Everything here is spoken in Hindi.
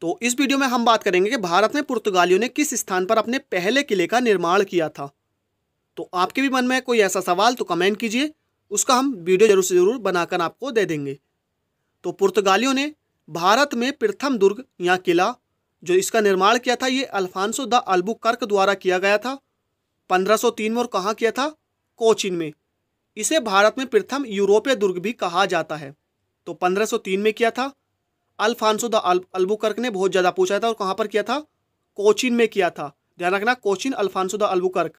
तो इस वीडियो में हम बात करेंगे कि भारत में पुर्तगालियों ने किस स्थान पर अपने पहले किले का निर्माण किया था तो आपके भी मन में कोई ऐसा सवाल तो कमेंट कीजिए उसका हम वीडियो जरूर से ज़रूर बनाकर आपको दे देंगे तो पुर्तगालियों ने भारत में प्रथम दुर्ग या किला जो इसका निर्माण किया था ये अल्फांसो द अल्बू कर्क द्वारा किया गया था 1503 में और कहाँ किया था कोचिन में इसे भारत में प्रथम यूरोपीय दुर्ग भी कहा जाता है तो 1503 में किया था अल्फांसो द अल्बुकर्क ने बहुत ज़्यादा पूछा था और कहाँ पर किया था कोचिन में किया था ध्यान रखना कोचिन अल्फांसो द अल्बुकर्क